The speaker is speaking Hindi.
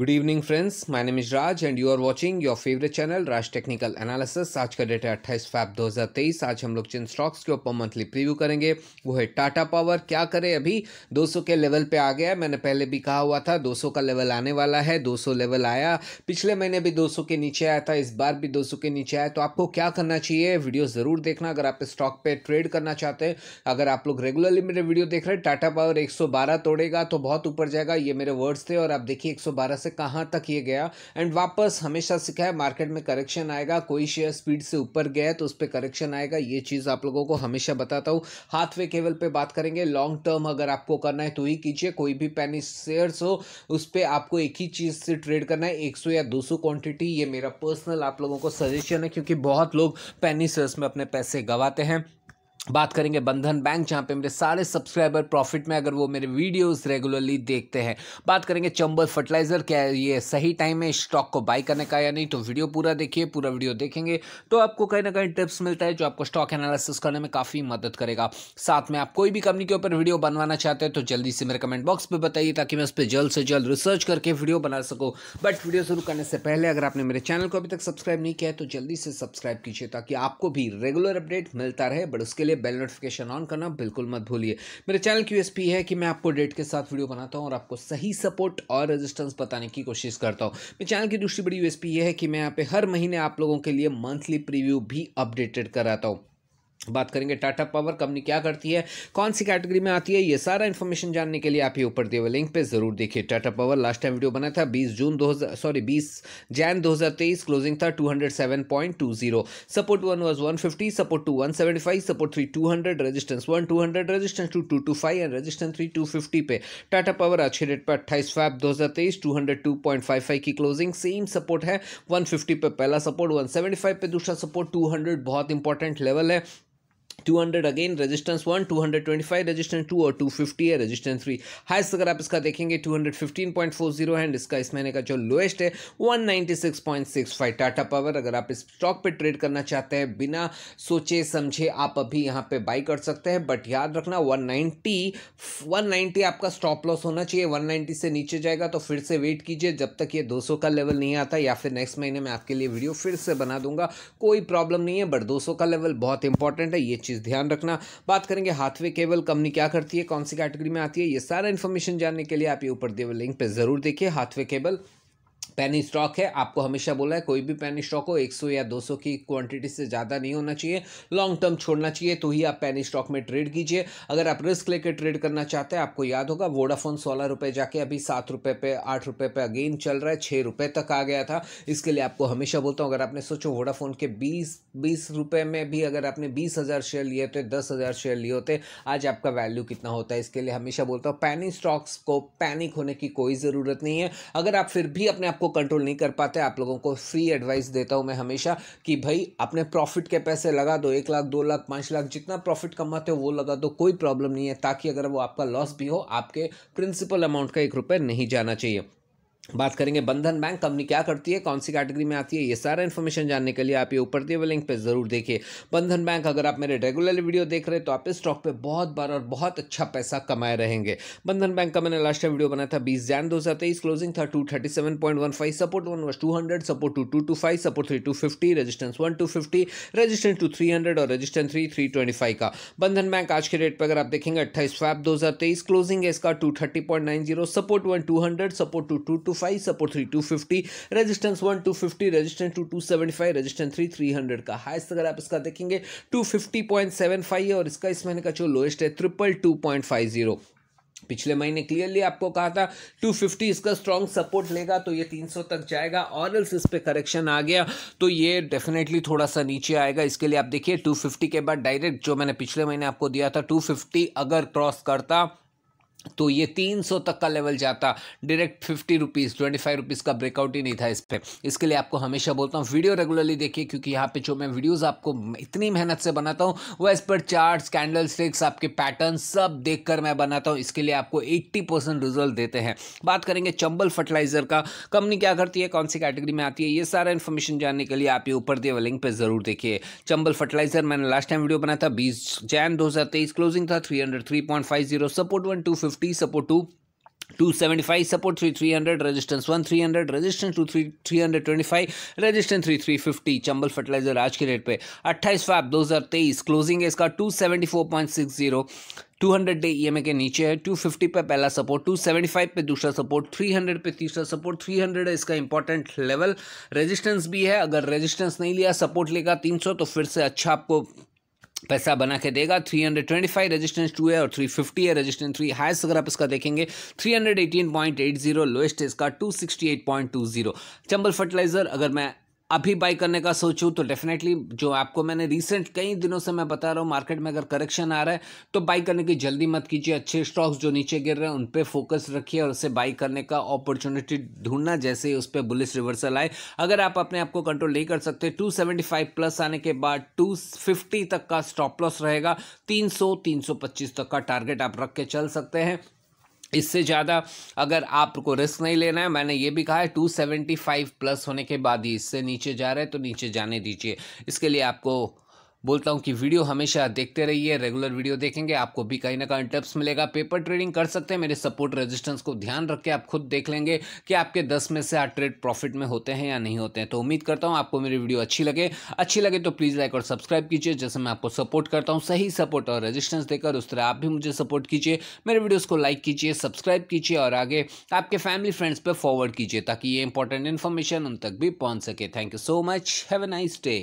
good evening friends my name is Raj and you are watching your favourite channel Raj technical analysis आज का डेट है अट्ठाईस फैब 2023 आज हम लोग जिन स्टॉक्स के ऊपर मंथली प्रीव्यू करेंगे वो है टाटा पावर क्या करें अभी 200 के लेवल पे आ गया मैंने पहले भी कहा हुआ था 200 का लेवल आने वाला है 200 लेवल आया पिछले महीने भी 200 के नीचे आया था इस बार भी 200 के नीचे आया तो आपको क्या करना चाहिए वीडियो ज़रूर देखना अगर आप स्टॉक पर ट्रेड करना चाहते हैं अगर आप लोग रेगुलरली मेरे वीडियो देख रहे हैं टाटा पावर एक तोड़ेगा तो बहुत ऊपर जाएगा ये मेरे वर्ड्स थे और आप देखिए एक से से कहाँ तक ये गया एंड वापस हमेशा सीखा है मार्केट में करेक्शन आएगा कोई शेयर स्पीड से ऊपर गया तो उस पर करेक्शन आएगा ये चीज़ आप लोगों को हमेशा बताता हूँ हाथवे केवल पर बात करेंगे लॉन्ग टर्म अगर आपको करना है तो ही कीजिए कोई भी पैनी शेयर्स हो उस पर आपको एक ही चीज़ से ट्रेड करना है एक या सौ क्वांटिटी ये मेरा पर्सनल आप लोगों को सजेशन है क्योंकि बहुत लोग पैनी शेयर्स में अपने पैसे गंवाते हैं बात करेंगे बंधन बैंक जहाँ पे मेरे सारे सब्सक्राइबर प्रॉफिट में अगर वो मेरे वीडियोस रेगुलरली देखते हैं बात करेंगे चंबल फर्टिलाइजर क्या ये सही टाइम है स्टॉक को बाय करने का या नहीं तो वीडियो पूरा देखिए पूरा वीडियो देखेंगे तो आपको कहीं ना कहीं टिप्स मिलता है जो आपको स्टॉक एनालिसिस करने में काफ़ी मदद करेगा साथ में आप कोई भी कंपनी के ऊपर वीडियो बनवाना चाहते हैं तो जल्दी से मेरे कमेंट बॉक्स पर बताइए ताकि मैं उस पर जल्द से जल्द रिसर्च करके वीडियो बना सकूँ बट वीडियो शुरू करने से पहले अगर आपने मेरे चैनल को अभी तक सब्सक्राइब नहीं किया है तो जल्दी से सब्सक्राइब कीजिए ताकि आपको भी रेगुलर अपडेट मिलता रहे बट उसके लिए बेल नोटिफिकेशन ऑन करना बिल्कुल मत भूलिए मेरे चैनल की एस है कि मैं आपको डेट के साथ वीडियो बनाता हूँ और आपको सही सपोर्ट और रेजिस्टेंस बताने की कोशिश करता हूँ मेरे चैनल की दूसरी बड़ी यू ये है कि मैं यहाँ पे हर महीने आप लोगों के लिए मंथली प्रीव्यू भी अपडेटेड कराता हूँ बात करेंगे टाटा पावर कंपनी क्या करती है कौन सी कैटेगरी में आती है ये सारा इन्फॉर्मेशन जानने के लिए आप ये ऊपर दिए हुए लिंक पे जरूर देखिए Tata Power last time video बना था 20 जून 2000 सॉरी 20 जैन 2023 क्लोजिंग था 207.20 support one was 150 support two 175 support three 200 resistance one two resistance two two and resistance three two पे टाटा पावर अच्छे रेट पर अट्ठाईस फैब दो हज़ार की क्लोजिंग सेम सपोर्ट है वन पे पहला सपोर्ट वन पे दूसरा सपोर्ट टू बहुत इंपॉर्टेंट लेवल है two hundred again resistance one two hundred twenty five resistance two और टू फिफ्टी है रेजिस्टेंस थ्री हाइस्ट अगर आप इसका देखेंगे two hundred fifteen point four zero इसका इस महीने का जो लोएस्ट है one ninety six point six five Tata Power अगर आप इस स्टॉक पर ट्रेड करना चाहते हैं बिना सोचे समझे आप अभी यहाँ पे बाई कर सकते हैं बट याद रखना वन नाइन्टी वन नाइन्टी आपका स्टॉप लॉस होना चाहिए वन नाइन्टी से नीचे जाएगा तो फिर से वेट कीजिए जब तक ये दो सौ का लेवल नहीं आता या फिर नेक्स्ट महीने में आपके लिए वीडियो फिर से बना दूंगा कोई प्रॉब्लम नहीं है बट दो सौ का लेवल बहुत इंपॉर्टेंट है ये चीज़ चीज़ ध्यान रखना बात करेंगे हाथवे केबल कंपनी क्या करती है कौन सी कैटेगरी में आती है ये सारा इन्फॉर्मेशन जानने के लिए आप ये ऊपर दिए हुए लिंक पर ज़रूर देखिए हाथवे केबल पैनी स्टॉक है आपको हमेशा बोला है कोई भी पैनी स्टॉक हो 100 या 200 की क्वांटिटी से ज़्यादा नहीं होना चाहिए लॉन्ग टर्म छोड़ना चाहिए तो ही आप पैनी स्टॉक में ट्रेड कीजिए अगर आप रिस्क लेकर ट्रेड करना चाहते हैं आपको याद होगा वोडाफोन सोलह रुपये जाके अभी सात रुपये पे आठ रुपये पे अगेन चल रहा है छः रुपये तक आ गया था इसके लिए आपको हमेशा बोलता हूँ अगर आपने सोचो वोडाफोन के बीस बीस रुपये में भी अगर आपने बीस हज़ार शेयर लिए होते दस हज़ार शेयर लिए होते आज आपका वैल्यू कितना होता है इसके लिए हमेशा बोलता हूँ पैनी स्टॉक्स को पैनिक होने की कोई ज़रूरत नहीं है अगर आप फिर भी अपने आप को कंट्रोल नहीं कर पाते आप लोगों को फ्री एडवाइस देता हूं मैं हमेशा कि भाई अपने प्रॉफिट के पैसे लगा दो एक लाख दो लाख पाँच लाख जितना प्रॉफिट कमाते हो वो लगा दो कोई प्रॉब्लम नहीं है ताकि अगर वो आपका लॉस भी हो आपके प्रिंसिपल अमाउंट का एक रुपये नहीं जाना चाहिए बात करेंगे बंधन बैंक कंपनी क्या करती है कौन सी कैटेगरी में आती है ये सारा इन्फॉर्मेशन जानने के लिए आप ये ऊपर दिए हुए लिंक पे ज़रूर देखिए बंधन बैंक अगर आप मेरे रेगुलरली वीडियो देख रहे हैं तो आप इस स्टॉक पे बहुत बार और बहुत अच्छा पैसा कमाए रहेंगे बंधन बैंक का मैंने लास्ट वीडियो बनाया था बीस जैन दो क्लोजिंग था two support one was support two two two five support three two fifty resistance one two fifty resistance two three hundred और resistance three three twenty five का बंधन बैंक आज के रेट पर अगर आप देखेंगे अट्ठाईस फाइव दो क्लोजिंग है इसका two thirty point nine zero support one two hundred support two two two five support three two fifty resistance one two fifty resistance two two seventy five resistance three three hundred का हाइस्ट अगर आप इसका देखेंगे two fifty point seven five है और इसका इस महीने का जो लोएस्ट है triple two point five zero पिछले महीने क्लियरली आपको कहा था 250 इसका स्ट्रॉन्ग सपोर्ट लेगा तो ये 300 तक जाएगा और एल्स इस पर करेक्शन आ गया तो ये डेफिनेटली थोड़ा सा नीचे आएगा इसके लिए आप देखिए 250 के बाद डायरेक्ट जो मैंने पिछले महीने आपको दिया था 250 अगर क्रॉस करता तो ये तीन सौ तक का लेवल जाता direct fifty rupees twenty five rupees का ब्रेकआउट ही नहीं था इस पर इसके लिए आपको हमेशा बोलता हूँ वीडियो रेगुलरली देखिए क्योंकि यहाँ पे जो मैं वीडियोस आपको इतनी मेहनत से बनाता हूँ वह इस पर चार्ट कैंडल स्टिक्स आपके पैटर्न सब देख मैं बनाता हूँ इसके लिए आपको एट्टी रिजल्ट देते हैं बात करेंगे चंबल फर्टिलाइजर का कंपनी क्या करती है कौन सी कैटेगरी में आती है ये सारा इन्फॉर्मेशन जानने के लिए आप ये ऊपर दिए लिंक पर ज़रूर देखिए चंबल फर्टिलाइजर मैंने लास्ट टाइम वीडियो बनाया था बीस जैन दो क्लोजिंग था three support one two fifty support two two seventy five support three three hundred resistance one three hundred resistance two three three hundred twenty five resistance three three fifty Chambal fertiliser आज के रेट पे अट्ठाईस फाइव दो हज़ार तेईस क्लोजिंग है इसका two seventy four point six zero two hundred day E M A के नीचे है टू फिफ्टी पे पहला सपोर्ट टू सेवेंटी फाइव पे दूसरा सपोर्ट थ्री हंड्रेड पे तीसरा सपोर्ट थ्री हंड्रेड है इसका इंपॉर्टेंट लेवल रजिस्टेंस भी है अगर रजिस्टेंस नहीं लिया सपोर्ट लेगा तीन सौ तो फिर से अच्छा आपको पैसा बना के देगा 325 रेजिस्टेंस टू है और 350 है रेजिस्टेंस थ्री हाइस्ट अगर आप इसका देखेंगे 318.80 लोएस्ट है इसका 268.20 चंबल फर्टिलाइजर अगर मैं अभी बाई करने का सोचूँ तो डेफिनेटली जो आपको मैंने रिसेंट कई दिनों से मैं बता रहा हूँ मार्केट में अगर करेक्शन आ रहा है तो बाई करने की जल्दी मत कीजिए अच्छे स्टॉक्स जो नीचे गिर रहे हैं उन पर फोकस रखिए और उसे बाई करने का अपॉर्चुनिटी ढूंढना जैसे ही उस पर बुलिस रिवर्सल आए अगर आप अपने आप को कंट्रोल नहीं कर सकते टू प्लस आने के बाद टू तक का स्टॉप लॉस रहेगा तीन सौ तक का टारगेट आप रख के चल सकते हैं इससे ज़्यादा अगर आपको रिस्क नहीं लेना है मैंने ये भी कहा है 275 प्लस होने के बाद ही इससे नीचे जा रहे हैं तो नीचे जाने दीजिए इसके लिए आपको बोलता हूँ कि वीडियो हमेशा देखते रहिए रेगुलर वीडियो देखेंगे आपको भी कहीं ना कहीं टिप्स मिलेगा पेपर ट्रेडिंग कर सकते हैं मेरे सपोर्ट रेजिस्टेंस को ध्यान रख के आप खुद देख लेंगे कि आपके दस में से आठ ट्रेड प्रॉफिट में होते हैं या नहीं होते हैं तो उम्मीद करता हूँ आपको मेरी वीडियो अच्छी लगे अच्छी लगे तो प्लीज़ लाइक और सब्सक्राइब कीजिए जैसे मैं आपको सपोर्ट करता हूँ सही सपोर्ट और रजिस्टेंस देकर उस तरह आप भी मुझे सपोर्ट कीजिए मेरे वीडियोज़ को लाइक कीजिए सब्सक्राइब कीजिए और आगे आपके फैमिली फ्रेंड्स पर फॉरवर्ड कीजिए ताकि ये इंपॉर्टेंट इन्फॉर्मेशन उन तक भी पहुँच सके thank you so much have a nice day